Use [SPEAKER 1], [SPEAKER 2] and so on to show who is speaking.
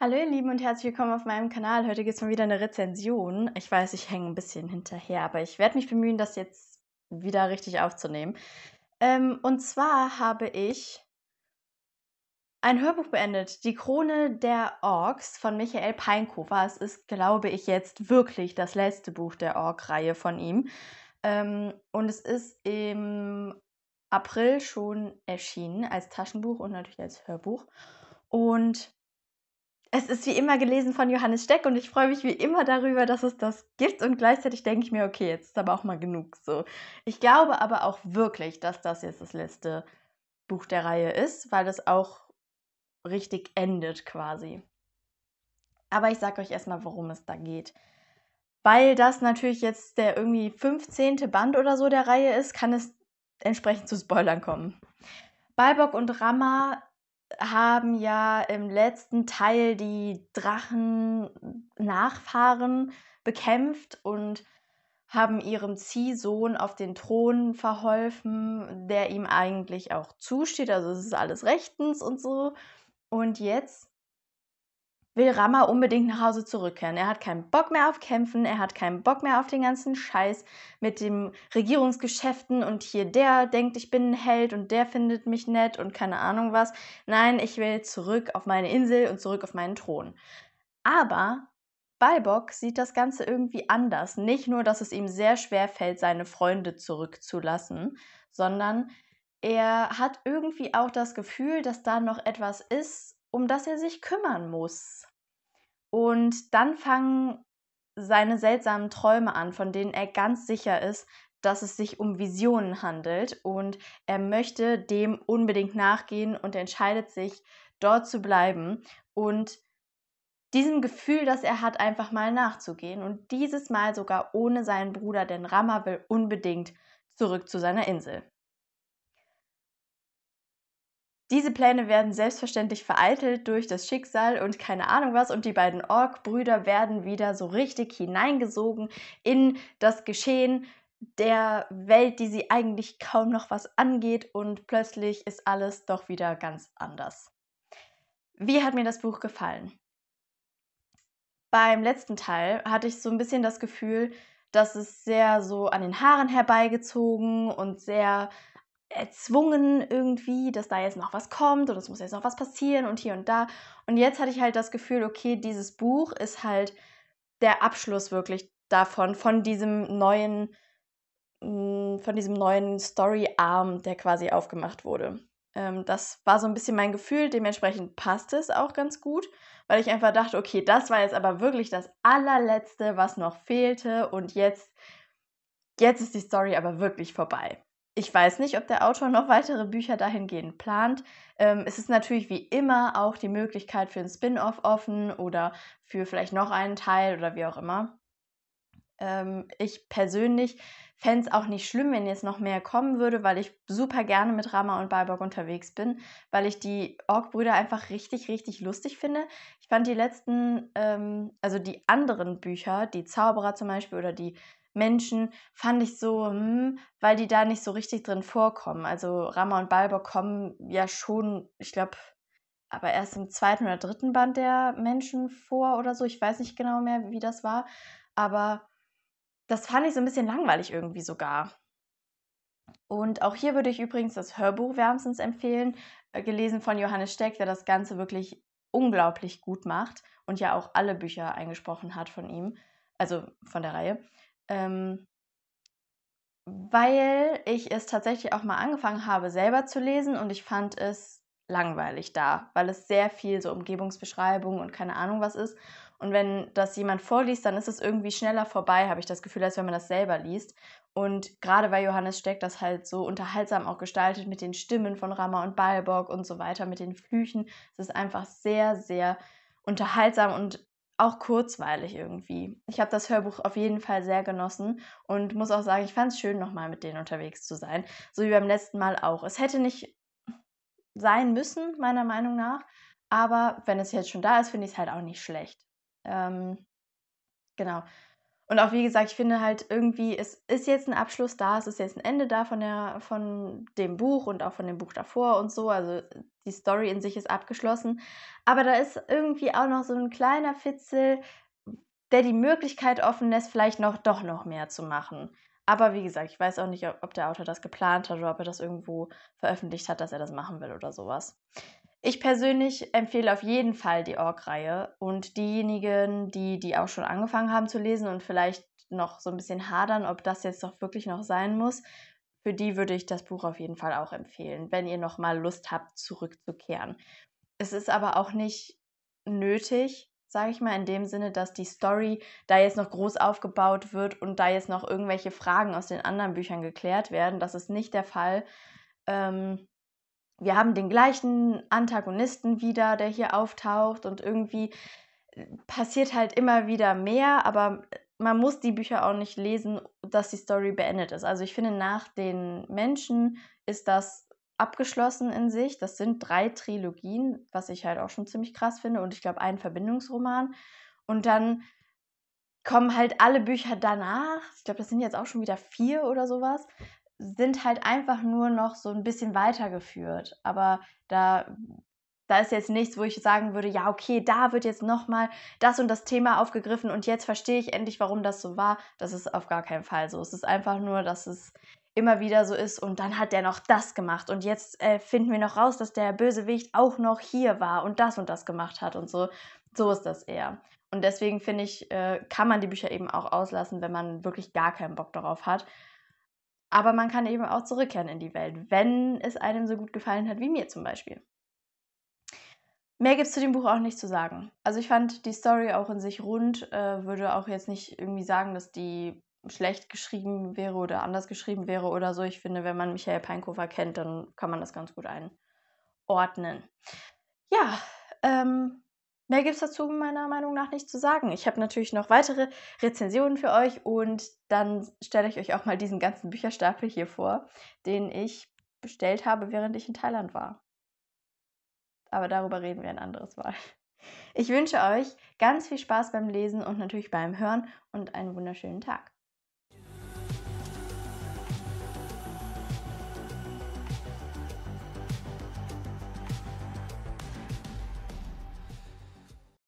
[SPEAKER 1] Hallo ihr Lieben und herzlich willkommen auf meinem Kanal. Heute gibt es mal wieder eine Rezension. Ich weiß, ich hänge ein bisschen hinterher, aber ich werde mich bemühen, das jetzt wieder richtig aufzunehmen. Ähm, und zwar habe ich ein Hörbuch beendet, Die Krone der Orks von Michael Peinkofer. Es ist, glaube ich, jetzt wirklich das letzte Buch der Ork-Reihe von ihm. Ähm, und es ist im April schon erschienen als Taschenbuch und natürlich als Hörbuch. Und es ist wie immer gelesen von Johannes Steck und ich freue mich wie immer darüber, dass es das gibt und gleichzeitig denke ich mir, okay, jetzt ist aber auch mal genug so. Ich glaube aber auch wirklich, dass das jetzt das letzte Buch der Reihe ist, weil es auch richtig endet quasi. Aber ich sage euch erstmal, worum es da geht. Weil das natürlich jetzt der irgendwie 15. Band oder so der Reihe ist, kann es entsprechend zu Spoilern kommen. Balbok und Rama haben ja im letzten Teil die Drachen-Nachfahren bekämpft und haben ihrem Ziehsohn auf den Thron verholfen, der ihm eigentlich auch zusteht. Also es ist alles rechtens und so. Und jetzt will Rama unbedingt nach Hause zurückkehren. Er hat keinen Bock mehr auf Kämpfen, er hat keinen Bock mehr auf den ganzen Scheiß mit den Regierungsgeschäften und hier der denkt, ich bin ein Held und der findet mich nett und keine Ahnung was. Nein, ich will zurück auf meine Insel und zurück auf meinen Thron. Aber Balbok sieht das Ganze irgendwie anders. Nicht nur, dass es ihm sehr schwer fällt, seine Freunde zurückzulassen, sondern er hat irgendwie auch das Gefühl, dass da noch etwas ist, um das er sich kümmern muss. Und dann fangen seine seltsamen Träume an, von denen er ganz sicher ist, dass es sich um Visionen handelt. Und er möchte dem unbedingt nachgehen und entscheidet sich, dort zu bleiben und diesem Gefühl, das er hat, einfach mal nachzugehen. Und dieses Mal sogar ohne seinen Bruder, denn Rama will unbedingt zurück zu seiner Insel. Diese Pläne werden selbstverständlich vereitelt durch das Schicksal und keine Ahnung was und die beiden Ork-Brüder werden wieder so richtig hineingesogen in das Geschehen der Welt, die sie eigentlich kaum noch was angeht und plötzlich ist alles doch wieder ganz anders. Wie hat mir das Buch gefallen? Beim letzten Teil hatte ich so ein bisschen das Gefühl, dass es sehr so an den Haaren herbeigezogen und sehr erzwungen irgendwie, dass da jetzt noch was kommt und es muss jetzt noch was passieren und hier und da. Und jetzt hatte ich halt das Gefühl, okay, dieses Buch ist halt der Abschluss wirklich davon, von diesem neuen, mm, von diesem neuen Story-Arm, der quasi aufgemacht wurde. Ähm, das war so ein bisschen mein Gefühl, dementsprechend passt es auch ganz gut, weil ich einfach dachte, okay, das war jetzt aber wirklich das allerletzte, was noch fehlte und jetzt, jetzt ist die Story aber wirklich vorbei. Ich weiß nicht, ob der Autor noch weitere Bücher dahingehend plant. Ähm, es ist natürlich wie immer auch die Möglichkeit für ein Spin-off offen oder für vielleicht noch einen Teil oder wie auch immer. Ähm, ich persönlich fände es auch nicht schlimm, wenn jetzt noch mehr kommen würde, weil ich super gerne mit Rama und Balborg unterwegs bin, weil ich die ork brüder einfach richtig, richtig lustig finde. Ich fand die letzten, ähm, also die anderen Bücher, die Zauberer zum Beispiel oder die Menschen fand ich so, hm, weil die da nicht so richtig drin vorkommen. Also Rama und Balbo kommen ja schon, ich glaube, aber erst im zweiten oder dritten Band der Menschen vor oder so. Ich weiß nicht genau mehr, wie das war. Aber das fand ich so ein bisschen langweilig irgendwie sogar. Und auch hier würde ich übrigens das Hörbuch wärmstens empfehlen, äh, gelesen von Johannes Steck, der das Ganze wirklich unglaublich gut macht und ja auch alle Bücher eingesprochen hat von ihm, also von der Reihe ähm, weil ich es tatsächlich auch mal angefangen habe, selber zu lesen und ich fand es langweilig da, weil es sehr viel so Umgebungsbeschreibung und keine Ahnung was ist. Und wenn das jemand vorliest, dann ist es irgendwie schneller vorbei, habe ich das Gefühl, als wenn man das selber liest. Und gerade weil Johannes Steck das halt so unterhaltsam auch gestaltet mit den Stimmen von Rama und Balborg und so weiter, mit den Flüchen, es ist einfach sehr, sehr unterhaltsam und auch kurzweilig irgendwie. Ich habe das Hörbuch auf jeden Fall sehr genossen und muss auch sagen, ich fand es schön, nochmal mit denen unterwegs zu sein. So wie beim letzten Mal auch. Es hätte nicht sein müssen, meiner Meinung nach. Aber wenn es jetzt schon da ist, finde ich es halt auch nicht schlecht. Ähm, genau. Und auch wie gesagt, ich finde halt irgendwie, es ist jetzt ein Abschluss da, es ist jetzt ein Ende da von, der, von dem Buch und auch von dem Buch davor und so. Also die Story in sich ist abgeschlossen. Aber da ist irgendwie auch noch so ein kleiner Fitzel, der die Möglichkeit offen lässt, vielleicht noch doch noch mehr zu machen. Aber wie gesagt, ich weiß auch nicht, ob der Autor das geplant hat oder ob er das irgendwo veröffentlicht hat, dass er das machen will oder sowas. Ich persönlich empfehle auf jeden Fall die Org-Reihe und diejenigen, die die auch schon angefangen haben zu lesen und vielleicht noch so ein bisschen hadern, ob das jetzt doch wirklich noch sein muss, für die würde ich das Buch auf jeden Fall auch empfehlen, wenn ihr noch mal Lust habt, zurückzukehren. Es ist aber auch nicht nötig, sage ich mal, in dem Sinne, dass die Story da jetzt noch groß aufgebaut wird und da jetzt noch irgendwelche Fragen aus den anderen Büchern geklärt werden. Das ist nicht der Fall. Ähm, wir haben den gleichen Antagonisten wieder, der hier auftaucht und irgendwie äh, passiert halt immer wieder mehr, aber man muss die Bücher auch nicht lesen, dass die Story beendet ist. Also ich finde, nach den Menschen ist das abgeschlossen in sich. Das sind drei Trilogien, was ich halt auch schon ziemlich krass finde und ich glaube ein Verbindungsroman. Und dann kommen halt alle Bücher danach, ich glaube, das sind jetzt auch schon wieder vier oder sowas, sind halt einfach nur noch so ein bisschen weitergeführt. Aber da, da ist jetzt nichts, wo ich sagen würde, ja, okay, da wird jetzt nochmal das und das Thema aufgegriffen und jetzt verstehe ich endlich, warum das so war. Das ist auf gar keinen Fall so. Es ist einfach nur, dass es immer wieder so ist und dann hat der noch das gemacht und jetzt äh, finden wir noch raus, dass der Bösewicht auch noch hier war und das und das gemacht hat und so. So ist das eher. Und deswegen finde ich, äh, kann man die Bücher eben auch auslassen, wenn man wirklich gar keinen Bock darauf hat. Aber man kann eben auch zurückkehren in die Welt, wenn es einem so gut gefallen hat wie mir zum Beispiel. Mehr gibt es zu dem Buch auch nicht zu sagen. Also ich fand die Story auch in sich rund, äh, würde auch jetzt nicht irgendwie sagen, dass die schlecht geschrieben wäre oder anders geschrieben wäre oder so. Ich finde, wenn man Michael Peinkofer kennt, dann kann man das ganz gut einordnen. Ja, ähm, Mehr gibt es dazu meiner Meinung nach nicht zu sagen. Ich habe natürlich noch weitere Rezensionen für euch und dann stelle ich euch auch mal diesen ganzen Bücherstapel hier vor, den ich bestellt habe, während ich in Thailand war. Aber darüber reden wir ein anderes Mal. Ich wünsche euch ganz viel Spaß beim Lesen und natürlich beim Hören und einen wunderschönen Tag.